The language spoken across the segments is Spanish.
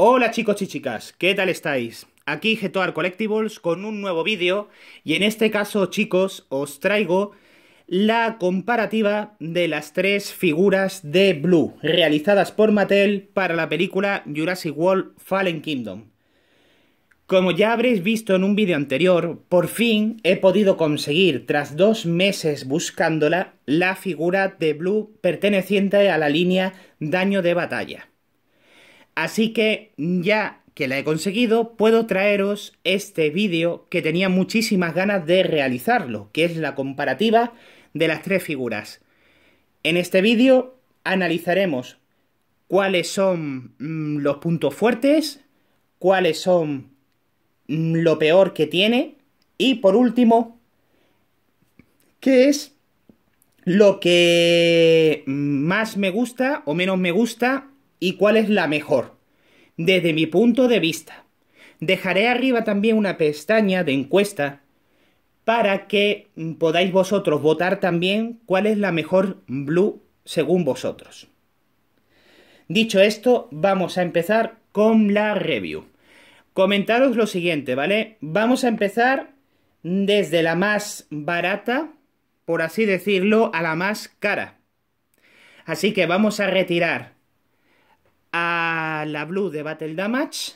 Hola chicos y chicas, ¿qué tal estáis? Aquí Getoar Collectibles con un nuevo vídeo y en este caso chicos os traigo la comparativa de las tres figuras de Blue realizadas por Mattel para la película Jurassic World Fallen Kingdom. Como ya habréis visto en un vídeo anterior, por fin he podido conseguir, tras dos meses buscándola, la figura de Blue perteneciente a la línea Daño de Batalla. Así que ya que la he conseguido, puedo traeros este vídeo que tenía muchísimas ganas de realizarlo, que es la comparativa de las tres figuras. En este vídeo analizaremos cuáles son mm, los puntos fuertes, cuáles son mm, lo peor que tiene y por último, qué es lo que mm, más me gusta o menos me gusta y cuál es la mejor. Desde mi punto de vista. Dejaré arriba también una pestaña de encuesta para que podáis vosotros votar también cuál es la mejor blue según vosotros. Dicho esto, vamos a empezar con la review. Comentaros lo siguiente, ¿vale? Vamos a empezar desde la más barata, por así decirlo, a la más cara. Así que vamos a retirar a la blue de Battle Damage.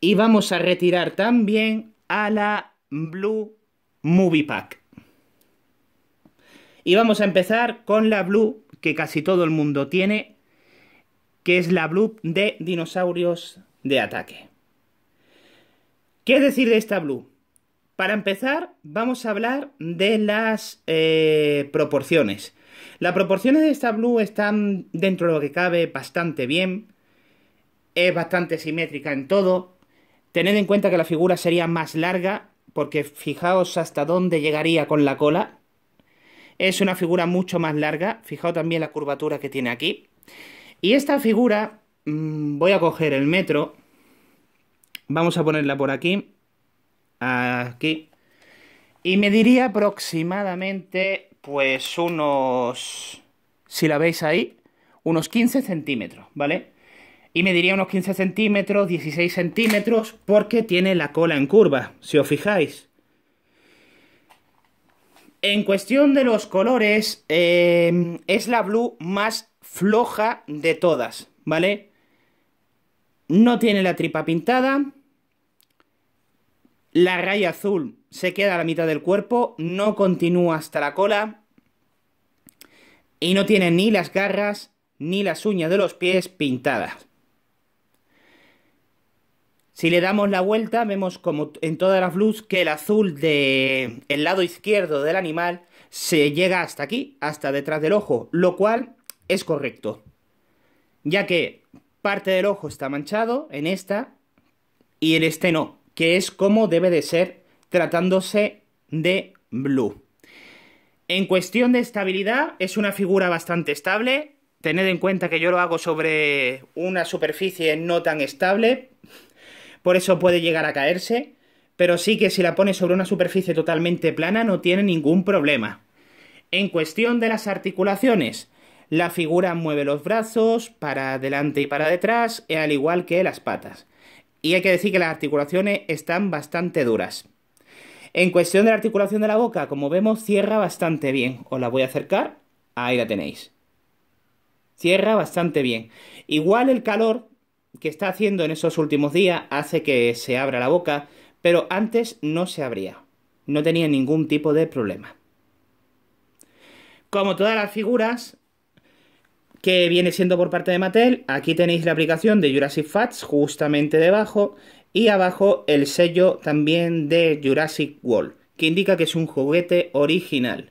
Y vamos a retirar también a la blue Movie Pack. Y vamos a empezar con la blue que casi todo el mundo tiene, que es la blue de dinosaurios de ataque. ¿Qué decir de esta blue? Para empezar, vamos a hablar de las eh, proporciones. Las proporciones de esta Blue están dentro de lo que cabe bastante bien. Es bastante simétrica en todo. Tened en cuenta que la figura sería más larga, porque fijaos hasta dónde llegaría con la cola. Es una figura mucho más larga. Fijaos también la curvatura que tiene aquí. Y esta figura, mm, voy a coger el metro. Vamos a ponerla por aquí. Aquí. Y me diría aproximadamente pues unos, si la veis ahí, unos 15 centímetros, ¿vale? Y me diría unos 15 centímetros, 16 centímetros, porque tiene la cola en curva, si os fijáis. En cuestión de los colores, em, es la blue más floja de todas, ¿vale? No tiene la tripa pintada. La raya azul se queda a la mitad del cuerpo, no continúa hasta la cola y no tiene ni las garras ni las uñas de los pies pintadas. Si le damos la vuelta, vemos como en toda la luz que el azul del el lado izquierdo del animal se llega hasta aquí, hasta detrás del ojo, lo cual es correcto. Ya que parte del ojo está manchado en esta y en este no, que es como debe de ser tratándose de Blue. En cuestión de estabilidad, es una figura bastante estable. Tened en cuenta que yo lo hago sobre una superficie no tan estable, por eso puede llegar a caerse, pero sí que si la pones sobre una superficie totalmente plana no tiene ningún problema. En cuestión de las articulaciones, la figura mueve los brazos para adelante y para detrás, al igual que las patas. Y hay que decir que las articulaciones están bastante duras. En cuestión de la articulación de la boca, como vemos, cierra bastante bien. Os la voy a acercar, ahí la tenéis. Cierra bastante bien. Igual el calor que está haciendo en esos últimos días hace que se abra la boca, pero antes no se abría. No tenía ningún tipo de problema. Como todas las figuras, que viene siendo por parte de Mattel. Aquí tenéis la aplicación de Jurassic Fats, justamente debajo y abajo el sello también de Jurassic World, que indica que es un juguete original.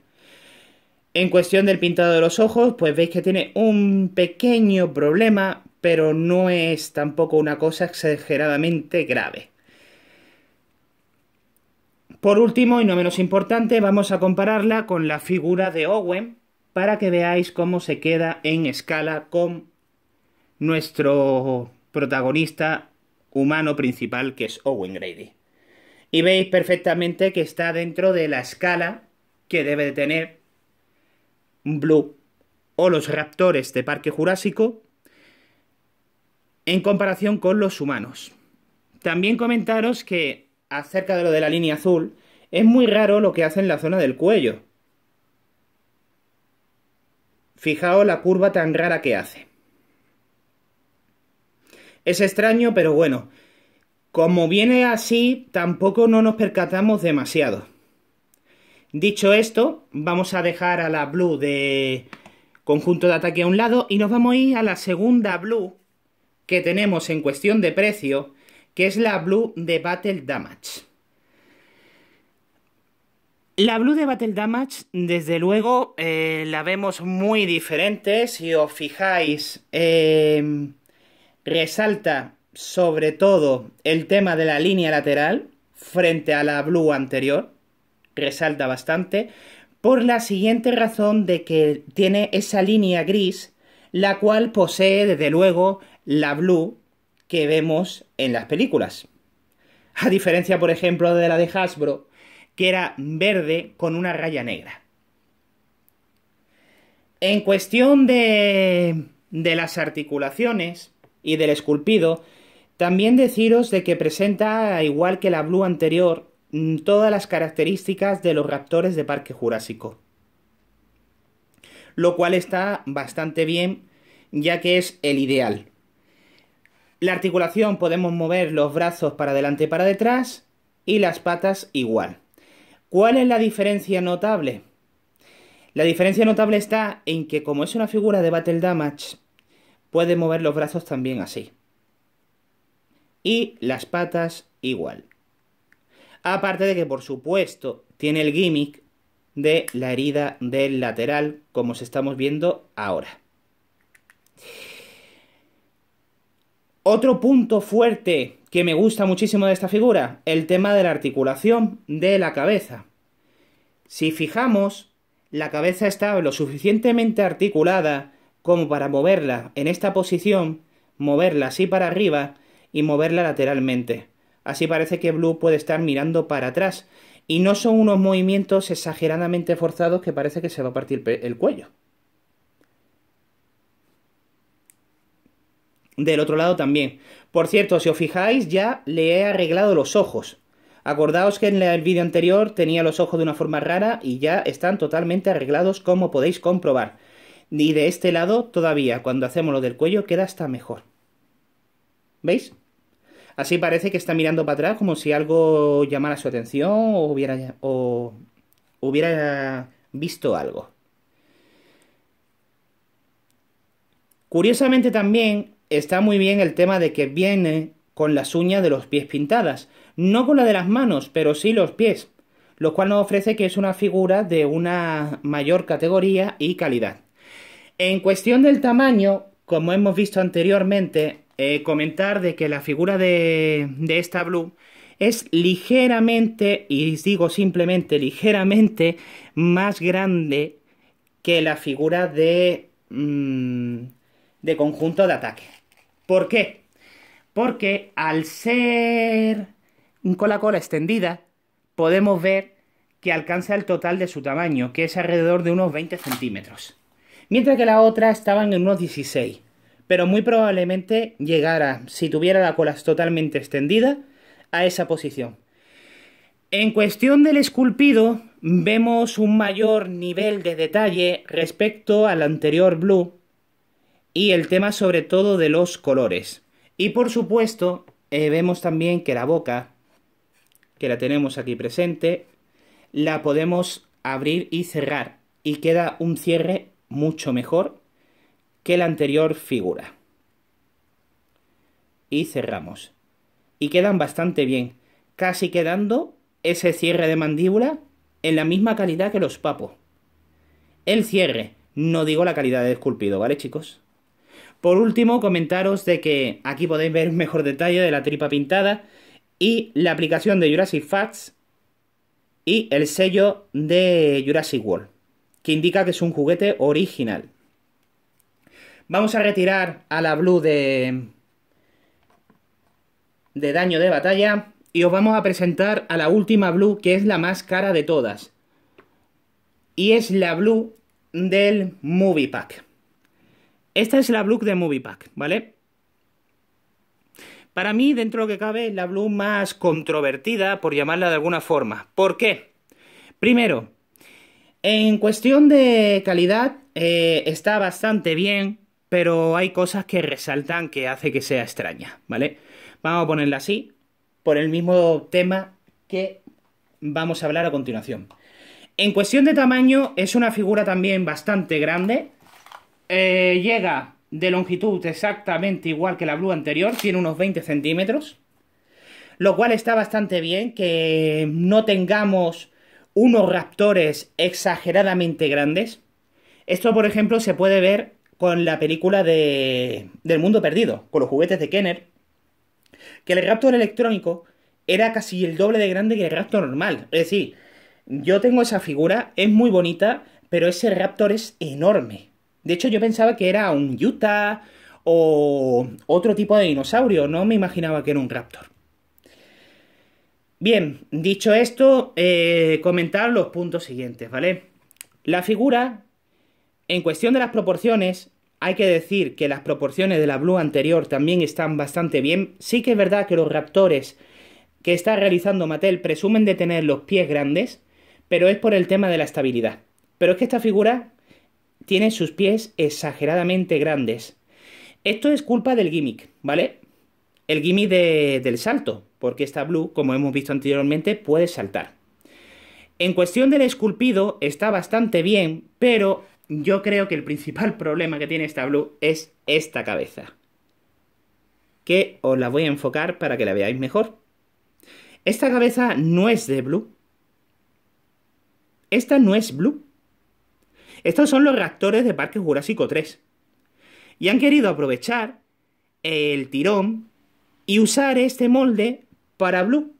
En cuestión del pintado de los ojos, pues veis que tiene un pequeño problema, pero no es tampoco una cosa exageradamente grave. Por último, y no menos importante, vamos a compararla con la figura de Owen para que veáis cómo se queda en escala con nuestro protagonista humano principal que es Owen Grady. Y veis perfectamente que está dentro de la escala que debe de tener Blue o los raptores de Parque Jurásico en comparación con los humanos. También comentaros que acerca de lo de la línea azul, es muy raro lo que hace en la zona del cuello. Fijaos la curva tan rara que hace. Es extraño, pero bueno. Como viene así, tampoco no nos percatamos demasiado. Dicho esto, vamos a dejar a la blue de conjunto de ataque a un lado y nos vamos a ir a la segunda blue que tenemos en cuestión de precio, que es la blue de Battle Damage. La blue de Battle Damage, desde luego, eh, la vemos muy diferente. Si os fijáis, eh, resalta sobre todo el tema de la línea lateral frente a la blue anterior, resalta bastante, por la siguiente razón de que tiene esa línea gris, la cual posee desde luego la blue que vemos en las películas. A diferencia, por ejemplo, de la de Hasbro, que era verde con una raya negra. En cuestión de, de las articulaciones, y del esculpido. También deciros de que presenta, igual que la Blue anterior, mm, todas las características de los raptores de Parque Jurásico. Lo cual está bastante bien, ya que es el ideal. La articulación podemos mover los brazos para adelante y para detrás y las patas igual. ¿Cuál es la diferencia notable? La diferencia notable está en que como es una figura de Battle Damage puede mover los brazos también así. Y las patas igual. Aparte de que, por supuesto, tiene el gimmick de la herida del lateral, como se estamos viendo ahora. Otro punto fuerte que me gusta muchísimo de esta figura, el tema de la articulación de la cabeza. Si fijamos, la cabeza está lo suficientemente articulada como para moverla en esta posición, moverla así para arriba y moverla lateralmente. Así parece que Blue puede estar mirando para atrás. Y no son unos movimientos exageradamente forzados que parece que se va a partir el cuello. Del otro lado también. Por cierto, si os fijáis, ya le he arreglado los ojos. Acordaos que en el vídeo anterior tenía los ojos de una forma rara y ya están totalmente arreglados como podéis comprobar ni de este lado todavía, cuando hacemos lo del cuello, queda hasta mejor. ¿Veis? Así parece que está mirando para atrás como si algo llamara su atención o hubiera, o hubiera visto algo. Curiosamente también está muy bien el tema de que viene con las uñas de los pies pintadas, no con la de las manos, pero sí los pies, lo cual nos ofrece que es una figura de una mayor categoría y calidad. En cuestión del tamaño, como hemos visto anteriormente, eh, comentar de que la figura de, de esta Blue es ligeramente, y digo simplemente ligeramente, más grande que la figura de, mm, de conjunto de ataque. ¿Por qué? Porque al ser un cola cola extendida, podemos ver que alcanza el total de su tamaño, que es alrededor de unos 20 centímetros mientras que la otra estaba en unos 16, pero muy probablemente llegara, si tuviera la cola totalmente extendida, a esa posición. En cuestión del esculpido, vemos un mayor nivel de detalle respecto al anterior blue y el tema sobre todo de los colores. Y por supuesto, eh, vemos también que la boca, que la tenemos aquí presente, la podemos abrir y cerrar y queda un cierre mucho mejor que la anterior figura. Y cerramos. Y quedan bastante bien, casi quedando ese cierre de mandíbula en la misma calidad que los papos. El cierre, no digo la calidad de esculpido, ¿vale chicos? Por último, comentaros de que aquí podéis ver un mejor detalle de la tripa pintada y la aplicación de Jurassic Facts y el sello de Jurassic World que indica que es un juguete original. Vamos a retirar a la Blue de, de daño de batalla y os vamos a presentar a la última Blue que es la más cara de todas. Y es la Blue del Movie Pack. Esta es la Blue de Movie Pack, ¿vale? Para mí, dentro de lo que cabe, la Blue más controvertida, por llamarla de alguna forma. ¿Por qué? Primero, en cuestión de calidad, eh, está bastante bien, pero hay cosas que resaltan que hace que sea extraña, ¿vale? Vamos a ponerla así, por el mismo tema que vamos a hablar a continuación. En cuestión de tamaño, es una figura también bastante grande. Eh, llega de longitud exactamente igual que la Blue anterior, tiene unos 20 centímetros. Lo cual está bastante bien, que no tengamos unos raptores exageradamente grandes. Esto, por ejemplo, se puede ver con la película de... del mundo perdido, con los juguetes de Kenner, que el raptor electrónico era casi el doble de grande que el raptor normal. Es decir, yo tengo esa figura, es muy bonita, pero ese raptor es enorme. De hecho, yo pensaba que era un Utah o otro tipo de dinosaurio, no me imaginaba que era un raptor. Bien, dicho esto, eh, comentar los puntos siguientes, ¿vale? La figura, en cuestión de las proporciones, hay que decir que las proporciones de la Blue anterior también están bastante bien. Sí que es verdad que los raptores que está realizando Mattel presumen de tener los pies grandes, pero es por el tema de la estabilidad. Pero es que esta figura tiene sus pies exageradamente grandes. Esto es culpa del gimmick, ¿vale? El gimmick del salto porque esta blue, como hemos visto anteriormente, puede saltar. En cuestión del esculpido está bastante bien, pero yo creo que el principal problema que tiene esta blue es esta cabeza. Que os la voy a enfocar para que la veáis mejor. Esta cabeza no es de blue. Esta no es blue. Estos son los reactores de Parque Jurásico 3. Y han querido aprovechar el tirón y usar este molde para Blue.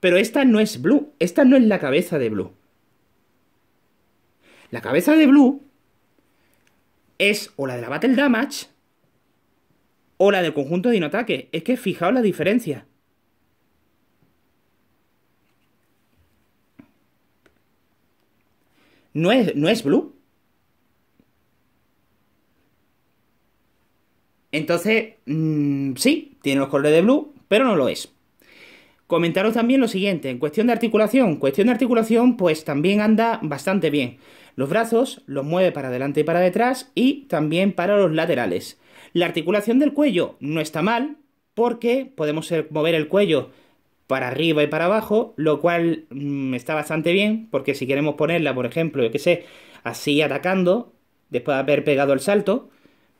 Pero esta no es Blue, esta no es la cabeza de Blue. La cabeza de Blue es o la de la Battle Damage o la del conjunto de Inotaque. Es que fijaos la diferencia. No es, no es Blue. Entonces, mm, sí, tiene los colores de Blue, pero no lo es. Comentaros también lo siguiente, en cuestión de articulación, cuestión de articulación pues también anda bastante bien. Los brazos los mueve para adelante y para detrás y también para los laterales. La articulación del cuello no está mal porque podemos mover el cuello para arriba y para abajo, lo cual mm, está bastante bien porque si queremos ponerla, por ejemplo, yo que sé, así atacando, después de haber pegado el salto,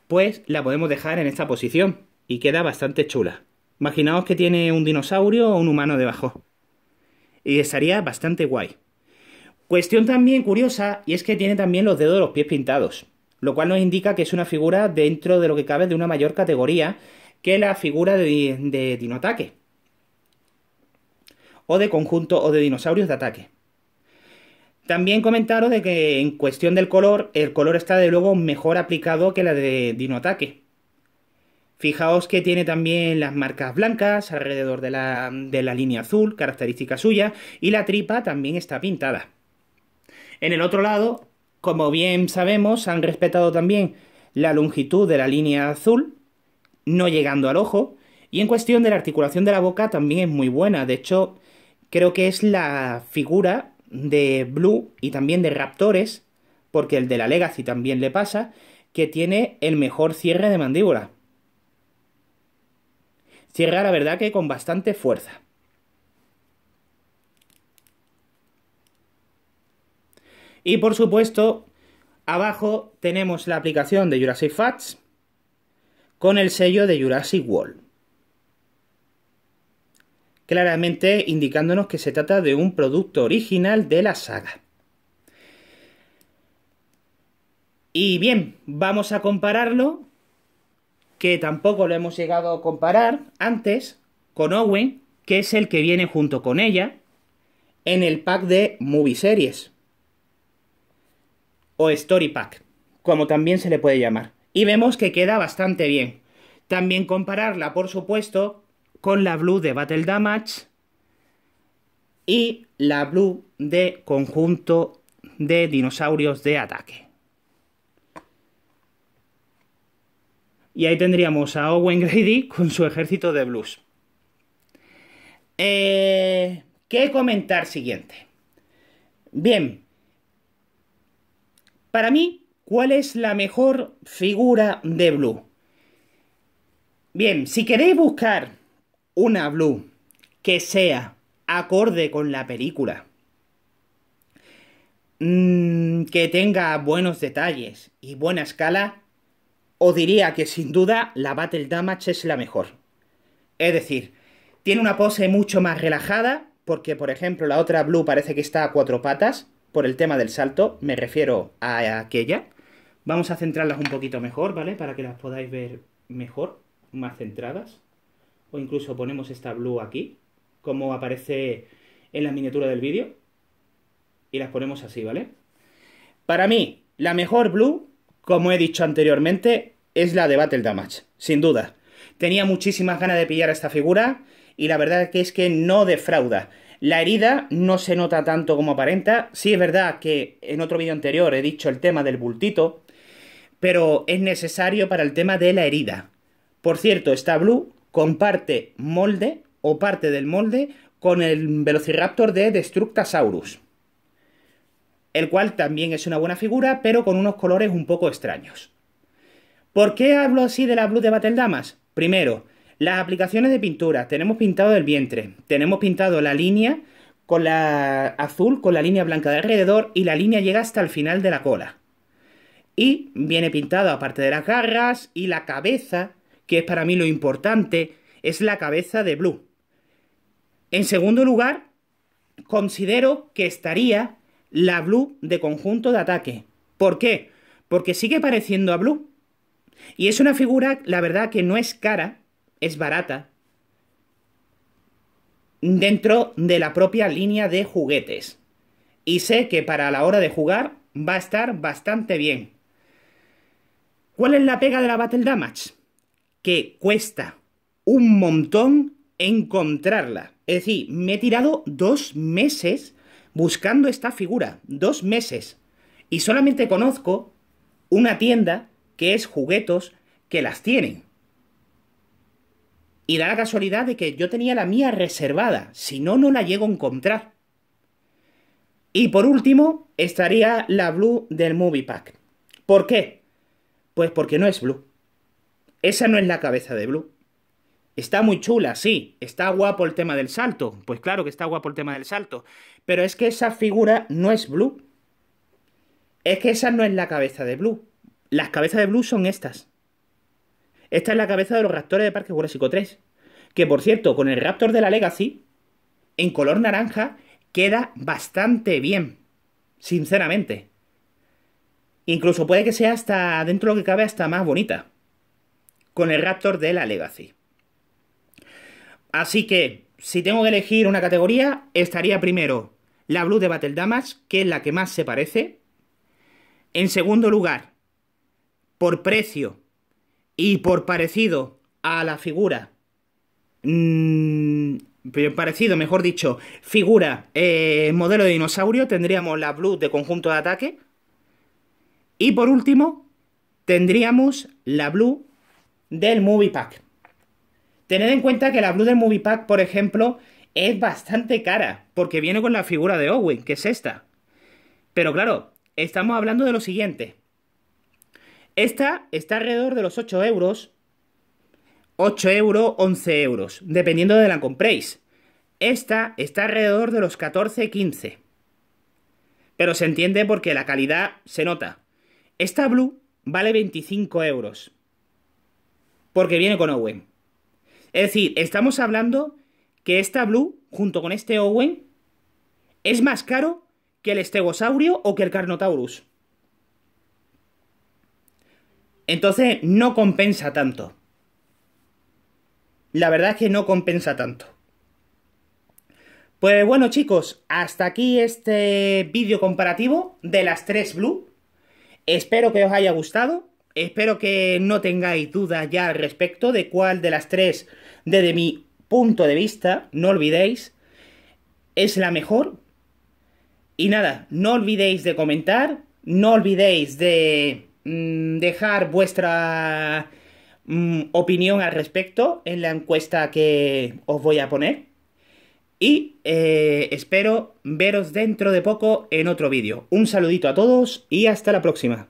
pues la podemos dejar en esta posición y queda bastante chula. Imaginaos que tiene un dinosaurio o un humano debajo. Y estaría bastante guay. Cuestión también curiosa, y es que tiene también los dedos de los pies pintados, lo cual nos indica que es una figura dentro de lo que cabe de una mayor categoría que la figura de, de dinotaque. O de conjunto o de dinosaurios de ataque. También comentaros de que en cuestión del color, el color está de luego mejor aplicado que la de ataque. Fijaos que tiene también las marcas blancas alrededor de la, de la línea azul, característica suya, y la tripa también está pintada. En el otro lado, como bien sabemos, han respetado también la longitud de la línea azul, no llegando al ojo, y en cuestión de la articulación de la boca también es muy buena, de hecho creo que es la figura de Blue y también de Raptores, porque el de la Legacy también le pasa, que tiene el mejor cierre de mandíbula. Cierra la verdad que con bastante fuerza. Y por supuesto, abajo tenemos la aplicación de Jurassic Fats con el sello de Jurassic World. Claramente indicándonos que se trata de un producto original de la saga. Y bien, vamos a compararlo que tampoco lo hemos llegado a comparar antes con Owen, que es el que viene junto con ella en el pack de Movie o Story Pack, como también se le puede llamar. Y vemos que queda bastante bien. También compararla, por supuesto, con la Blue de Battle Damage y la Blue de Conjunto de Dinosaurios de Ataque. Y ahí tendríamos a Owen Grady con su ejército de blues. Eh, ¿Qué comentar siguiente? Bien. Para mí, ¿cuál es la mejor figura de blue? Bien, si queréis buscar una blue que sea acorde con la película, mm, que tenga buenos detalles y buena escala, os diría que sin duda la Battle Damage es la mejor. Es decir, tiene una pose mucho más relajada, porque por ejemplo la otra Blue parece que está a cuatro patas, por el tema del salto, me refiero a aquella. Vamos a centrarlas un poquito mejor, ¿vale? Para que las podáis ver mejor, más centradas. O incluso ponemos esta Blue aquí, como aparece en la miniatura del vídeo. Y las ponemos así, ¿vale? Para mí, la mejor Blue como he dicho anteriormente, es la de Battle Damage, sin duda. Tenía muchísimas ganas de pillar a esta figura y la verdad que es que no defrauda. La herida no se nota tanto como aparenta. Sí es verdad que en otro vídeo anterior he dicho el tema del bultito, pero es necesario para el tema de la herida. Por cierto, esta Blue comparte molde o parte del molde con el Velociraptor de Destructasaurus el cual también es una buena figura, pero con unos colores un poco extraños. ¿Por qué hablo así de la Blue de Battle Primero, las aplicaciones de pintura. Tenemos pintado el vientre, tenemos pintado la línea con la azul, con la línea blanca de alrededor y la línea llega hasta el final de la cola. Y viene pintado aparte de las garras y la cabeza, que es para mí lo importante, es la cabeza de Blue. En segundo lugar, considero que estaría la blue de conjunto de ataque. ¿Por qué? Porque sigue pareciendo a blue. Y es una figura, la verdad, que no es cara, es barata, dentro de la propia línea de juguetes. Y sé que para la hora de jugar va a estar bastante bien. ¿Cuál es la pega de la Battle Damage? Que cuesta un montón encontrarla. Es decir, me he tirado dos meses buscando esta figura, dos meses, y solamente conozco una tienda que es juguetos que las tienen. Y da la casualidad de que yo tenía la mía reservada, si no, no la llego a encontrar. Y por último, estaría la Blue del Movie Pack. ¿Por qué? Pues porque no es Blue. Esa no es la cabeza de Blue. Está muy chula, sí. Está guapo el tema del salto. Pues claro que está guapo el tema del salto. Pero es que esa figura no es Blue. Es que esa no es la cabeza de Blue. Las cabezas de Blue son estas. Esta es la cabeza de los raptores de Parque Jurásico 3. Que por cierto, con el Raptor de la Legacy, en color naranja, queda bastante bien. Sinceramente. Incluso puede que sea hasta, dentro de lo que cabe, hasta más bonita. Con el Raptor de la Legacy. Así que, si tengo que elegir una categoría, estaría primero la Blue de Battle Damage, que es la que más se parece. En segundo lugar, por precio y por parecido a la figura. Mm, parecido, mejor dicho, figura, eh, modelo de dinosaurio, tendríamos la Blue de conjunto de ataque. Y por último, tendríamos la Blue del Movie Pack. Tened en cuenta que la Blue del Movie Pack, por ejemplo, es bastante cara, porque viene con la figura de Owen, que es esta. Pero claro, estamos hablando de lo siguiente. Esta está alrededor de los 8 euros, 8 euros, 11 euros, dependiendo de la compréis. Esta está alrededor de los 14, 15. Pero se entiende porque la calidad se nota. Esta Blue vale 25 euros. Porque viene con Owen. Es decir, estamos hablando que esta Blue, junto con este Owen, es más caro que el Stegosaurio o que el Carnotaurus. Entonces no compensa tanto. La verdad es que no compensa tanto. Pues bueno chicos, hasta aquí este vídeo comparativo de las tres Blue. Espero que os haya gustado. Espero que no tengáis dudas ya al respecto de cuál de las tres, desde mi punto de vista, no olvidéis, es la mejor. Y nada, no olvidéis de comentar, no olvidéis de mm, dejar vuestra mm, opinión al respecto en la encuesta que os voy a poner. Y eh, espero veros dentro de poco en otro vídeo. Un saludito a todos y hasta la próxima.